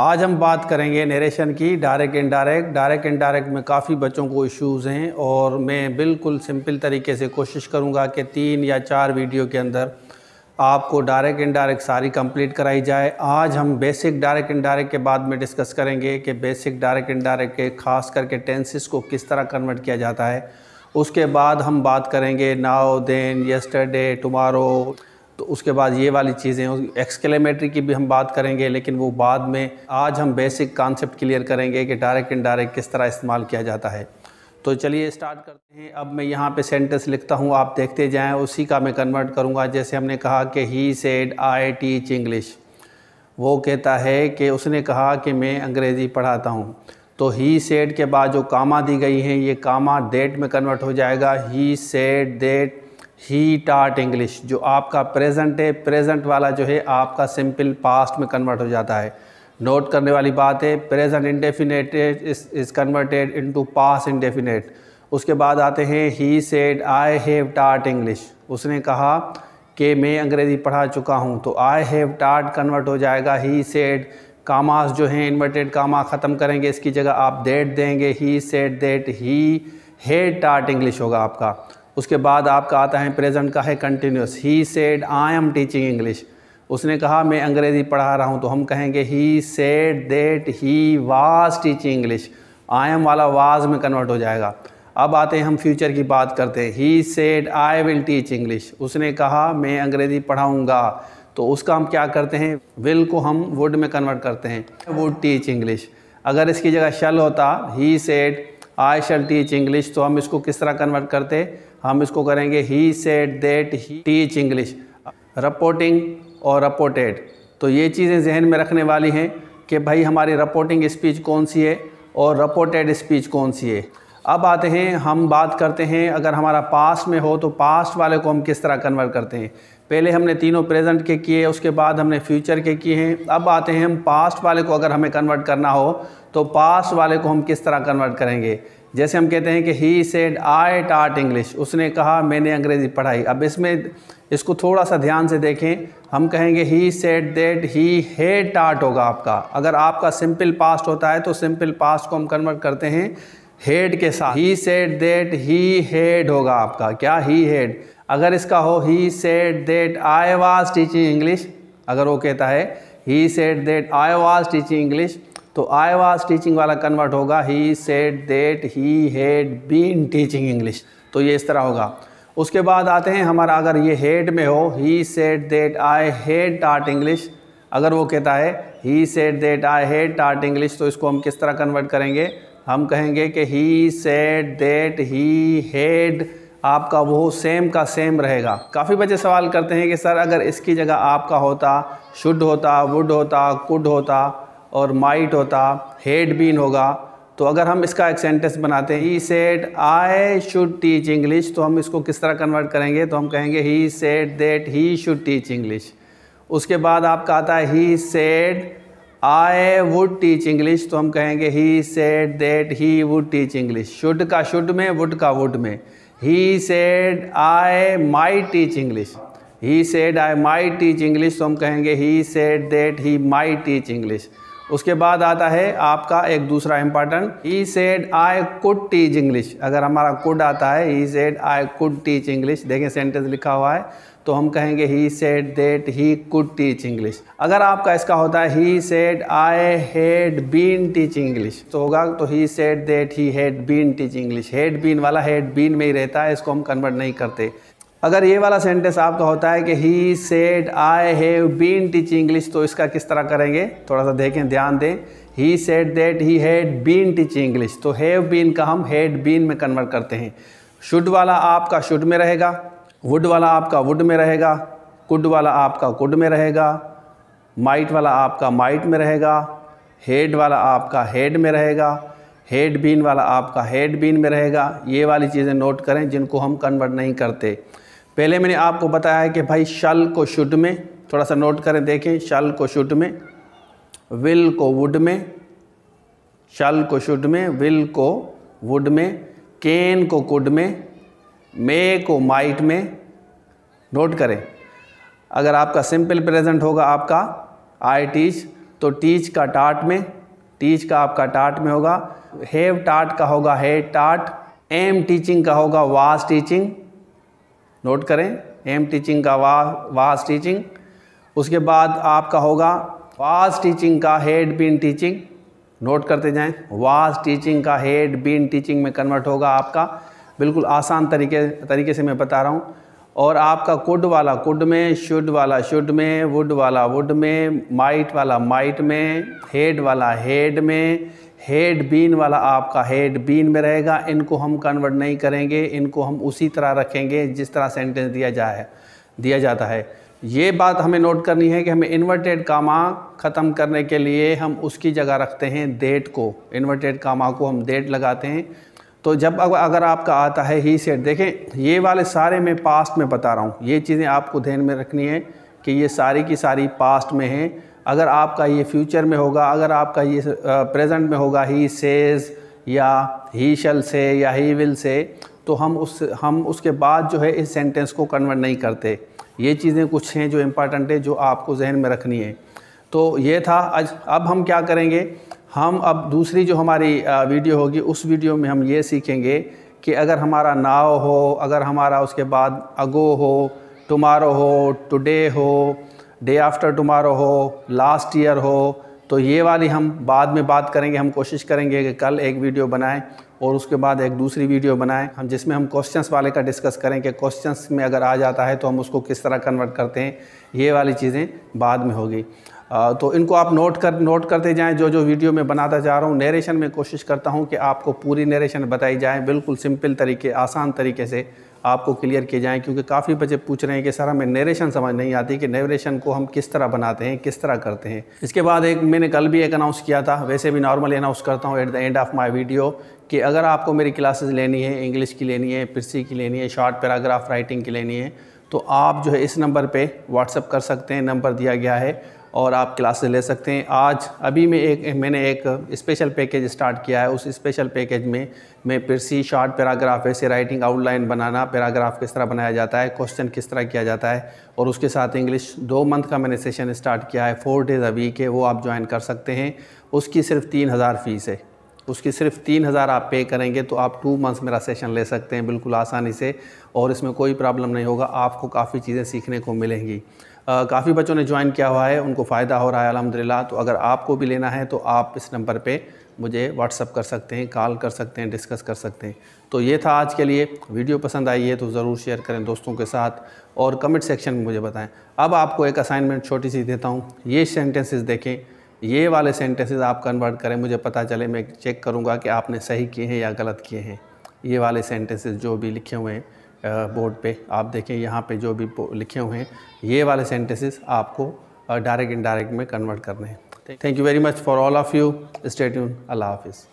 आज हम बात करेंगे नरेशन की डायरेक्ट इनडायरेक्ट डायरेक्ट इनडायरेक्ट में काफ़ी बच्चों को इश्यूज़ हैं और मैं बिल्कुल सिंपल तरीके से कोशिश करूंगा कि तीन या चार वीडियो के अंदर आपको डायरेक्ट इनडायरेक्ट सारी कंप्लीट कराई जाए आज हम बेसिक डायरेक्ट इनडायरेक्ट के बाद में डिस्कस करेंगे कि बेसिक डायरेक्ट इनडायरेक्ट के खास करके टेंसिस को किस तरह कन्वर्ट किया जाता है उसके बाद हम बात करेंगे नाव देन यस्टरडे टमारो तो उसके बाद ये वाली चीज़ें एक्सक्लेमेटरी की भी हम बात करेंगे लेकिन वो बाद में आज हम बेसिक कॉन्सेप्ट क्लियर करेंगे कि डायरेक्ट इनडायरेक्ट किस तरह इस्तेमाल किया जाता है तो चलिए स्टार्ट करते हैं अब मैं यहाँ पे सेंटेंस लिखता हूँ आप देखते जाएं उसी का मैं कन्वर्ट करूँगा जैसे हमने कहा कि he said I teach English वो कहता है कि उसने कहा कि मैं अंग्रेज़ी पढ़ाता हूँ तो ही सेड के बाद जो कामा दी गई हैं ये कामा डेट में कन्वर्ट हो जाएगा ही सेड डेट ही टाट इंग्लिश जो आपका प्रेजेंट है प्रेजेंट वाला जो है आपका सिंपल पास्ट में कन्वर्ट हो जाता है नोट करने वाली बात है present indefinite is converted into past indefinite उसके बाद आते हैं he said I have taught English उसने कहा कि मैं अंग्रेज़ी पढ़ा चुका हूँ तो आई हैव टाट कन्वर्ट हो जाएगा ही सेड कामास जो हैं इन्वर्टेड कामा ख़त्म करेंगे इसकी जगह आप डेट देंगे he said that he had taught English होगा आपका उसके बाद आपका आता है प्रेजेंट का है continuous he said I am teaching English उसने कहा मैं अंग्रेज़ी पढ़ा रहा हूँ तो हम कहेंगे he said that he was teaching English I am वाला वाज में कन्वर्ट हो जाएगा अब आते हैं हम फ्यूचर की बात करते हैं he said I will teach English उसने कहा मैं अंग्रेज़ी पढ़ाऊँगा तो उसका हम क्या करते हैं विल को हम वुड में कन्वर्ट करते हैं वुड टीच इंग्लिश अगर इसकी जगह शल होता he said I shall teach English तो हम इसको किस तरह कन्वर्ट करते हम इसको करेंगे he said that he teach English reporting और रपोर्टेड तो ये चीज़ें जहन में रखने वाली हैं कि भाई हमारी रपोर्टिंग स्पीच कौन सी है और रपोर्टेड स्पीच कौन सी है अब आते हैं हम बात करते हैं अगर हमारा पास्ट में हो तो पास्ट वाले को हम किस तरह कन्वर्ट करते हैं पहले हमने तीनों प्रेजेंट के किए उसके बाद हमने फ्यूचर के किए हैं अब आते हैं हम पास्ट वाले को अगर हमें कन्वर्ट करना हो तो पास्ट वाले को हम किस तरह कन्वर्ट करेंगे जैसे हम कहते हैं कि ही सेड आई टाट इंग्लिश उसने कहा मैंने अंग्रेज़ी पढ़ाई अब इसमें इसको थोड़ा सा ध्यान से देखें हम कहेंगे ही सेड देट ही हे टाट होगा आपका अगर आपका सिंपल पास्ट होता है तो सिंपल पास्ट को हम कन्वर्ट करते हैं हेड के साथ he said that he had होगा आपका क्या ही हेड अगर इसका हो he said that I was teaching English अगर वो कहता है he said that I was teaching English तो आई वाज टीचिंग वाला कन्वर्ट होगा he said that he had been teaching English तो ये इस तरह होगा उसके बाद आते हैं हमारा अगर ये हेड में हो he said that I had taught English अगर वो कहता है he said that I had taught English तो इसको हम किस तरह कन्वर्ट करेंगे हम कहेंगे कि he said that he had आपका वो सेम का सेम रहेगा काफ़ी बच्चे सवाल करते हैं कि सर अगर इसकी जगह आपका होता शुड होता वुड होता कुड होता और माइट होता हेड बीन होगा तो अगर हम इसका एक सेंटेंस बनाते हैं he said I should teach English तो हम इसको किस तरह कन्वर्ट करेंगे तो हम कहेंगे he said that he should teach English उसके बाद आपका आता है he said I would teach English तो हम कहेंगे he said that he would teach English should का शुड में वुड का वुड में he said I may teach English he said I may teach English तो हम कहेंगे he said that he may teach English उसके बाद आता है आपका एक दूसरा important E said I could teach English अगर हमारा कुड आता है he said I could teach English देखें सेंटेंस लिखा हुआ है तो हम कहेंगे he said that he could teach English अगर आपका इसका होता है he said I had been teach English तो होगा तो he said that he had been teach English had been वाला हेड बीन में ही रहता है इसको हम कन्वर्ट नहीं करते अगर ये वाला सेंटेंस आपका होता है कि he said I have been teaching English तो इसका किस तरह करेंगे थोड़ा सा देखें ध्यान दें he said that he had been teaching English तो हैव बीन का हम हैड बीन में कन्वर्ट करते हैं शुड वाला आपका शुड में रहेगा वुड वाला आपका वुड में रहेगा कुड वाला आपका कुड में रहेगा माइट वाला आपका माइट में रहेगा हेड वाला आपका हेड में रहेगा हेड बीन वाला आपका हेड बीन में रहेगा ये वाली चीज़ें नोट करें जिनको हम कन्वर्ट नहीं करते पहले मैंने आपको बताया है कि भाई शल को शुड में थोड़ा सा नोट करें देखें शल को शुड में विल को वुड में शल को शुड में विल को वुड में केन को कुड में मे को माइट में नोट करें अगर आपका सिंपल प्रेजेंट होगा आपका आई टीच तो टीच का टाट में टीच का आपका टाट में होगा हेव टाट का होगा हे टाट एम टीचिंग का होगा वास टीचिंग नोट करें एम टीचिंग का वाह वास टीचिंग उसके बाद आपका होगा वास टीचिंग का हेड बीन टीचिंग नोट करते जाएं वास टीचिंग का हेड बीन टीचिंग में कन्वर्ट होगा आपका बिल्कुल आसान तरीके तरीके से मैं बता रहा हूँ और आपका कुड वाला कुड में शुड वाला शुड में वुड वाला वुड में माइट वाला माइट में हेड वाला हेड में हेड बीन वाला आपका हेड बीन में रहेगा इनको हम कन्वर्ट नहीं करेंगे इनको हम उसी तरह रखेंगे जिस तरह सेंटेंस दिया जाए दिया जाता है ये बात हमें नोट करनी है कि हमें इन्वर्टेड कामा ख़त्म करने के लिए हम उसकी जगह रखते हैं डेट को इन्वर्टेड कामा को हम डेट लगाते हैं तो जब अगर आपका आता है ही सेट देखें ये वाले सारे मैं पास्ट में बता रहा हूँ ये चीज़ें आपको ध्यान में रखनी है कि ये सारी की सारी पास्ट में हैं अगर आपका ये फ्यूचर में होगा अगर आपका ये प्रेजेंट में होगा ही सेज या ही शल से या ही विल से तो हम उस हम उसके बाद जो है इस सेंटेंस को कन्वर्ट नहीं करते ये चीज़ें कुछ हैं जो इम्पॉर्टेंट है जो आपको जहन में रखनी है तो ये था आज अब हम क्या करेंगे हम अब दूसरी जो हमारी वीडियो होगी उस वीडियो में हम ये सीखेंगे कि अगर हमारा नाव हो अगर हमारा उसके बाद अगो हो टमारो हो टुडे हो डे आफ्टर टुमारो हो लास्ट ईयर हो तो ये वाली हम बाद में बात करेंगे हम कोशिश करेंगे कि कल एक वीडियो बनाएं और उसके बाद एक दूसरी वीडियो बनाएं हम जिसमें हम क्वेश्चंस वाले का डिस्कस करें कि क्वेश्चंस में अगर आ जाता है तो हम उसको किस तरह कन्वर्ट करते हैं ये वाली चीज़ें बाद में होगी तो इनको आप नोट कर नोट करते जाएं जो जो वीडियो में बनाता जा रहा हूँ नरेशन में कोशिश करता हूँ कि आपको पूरी नरेशन बताई जाए बिल्कुल सिंपल तरीके आसान तरीके से आपको क्लियर किए जाएँ क्योंकि काफ़ी बच्चे पूछ रहे हैं कि सर हमें नरेशन समझ नहीं आती कि नरेशन को हम किस तरह बनाते हैं किस तरह करते हैं इसके बाद एक मैंने कल भी एक अनाउंस किया था वैसे भी नॉर्मली अनाउंस करता हूँ at the end of my video कि अगर आपको मेरी क्लासेस लेनी है इंग्लिश की लेनी है पिरसी की लेनी है शॉर्ट पैराग्राफ राइटिंग की लेनी है तो आप जो है इस नंबर पर व्हाट्सअप कर सकते हैं नंबर दिया गया है और आप क्लासेस ले सकते हैं आज अभी मैं एक मैंने एक स्पेशल पैकेज स्टार्ट किया है उस स्पेशल पैकेज में मैं फिर सी शार्ट पैराग्राफ ऐसे राइटिंग आउटलाइन बनाना पैराग्राफ किस तरह बनाया जाता है क्वेश्चन किस तरह किया जाता है और उसके साथ इंग्लिश दो मंथ का मैंने सेशन स्टार्ट किया है फोर डेज़ अ वीक है वो आप ज्वाइन कर सकते हैं उसकी सिर्फ तीन हज़ार फ़ीस है उसकी सिर्फ तीन हज़ार आप पे करेंगे तो आप टू मंथ्स मेरा सेशन ले सकते हैं बिल्कुल आसानी से और इसमें कोई प्रॉब्लम नहीं होगा आपको काफ़ी चीज़ें सीखने को मिलेंगी काफ़ी बच्चों ने ज्वाइन किया हुआ है उनको फ़ायदा हो रहा है अलहमदिल्ला तो अगर आपको भी लेना है तो आप इस नंबर पर मुझे व्हाट्सअप कर सकते हैं कॉल कर सकते हैं डिस्कस कर सकते हैं तो ये था आज के लिए वीडियो पसंद आई है तो ज़रूर शेयर करें दोस्तों के साथ और कमेंट सेक्शन में मुझे बताएं अब आपको एक असाइनमेंट छोटी सी देता हूँ ये सेंटेंसेस देखें ये वाले सेंटेंसेस आप कन्वर्ट करें मुझे पता चले मैं चेक करूँगा कि आपने सही किए हैं या गलत किए हैं ये वाले सेंटेंसेस जो भी लिखे हुए हैं बोर्ड पे आप देखें यहाँ पे जो भी लिखे हुए हैं ये वाले सेंटेंसेस आपको डायरेक्ट इनडायरेक्ट में कन्वर्ट करने हैं thank you very much for all of you स्टेट अल्लाह हाफिज़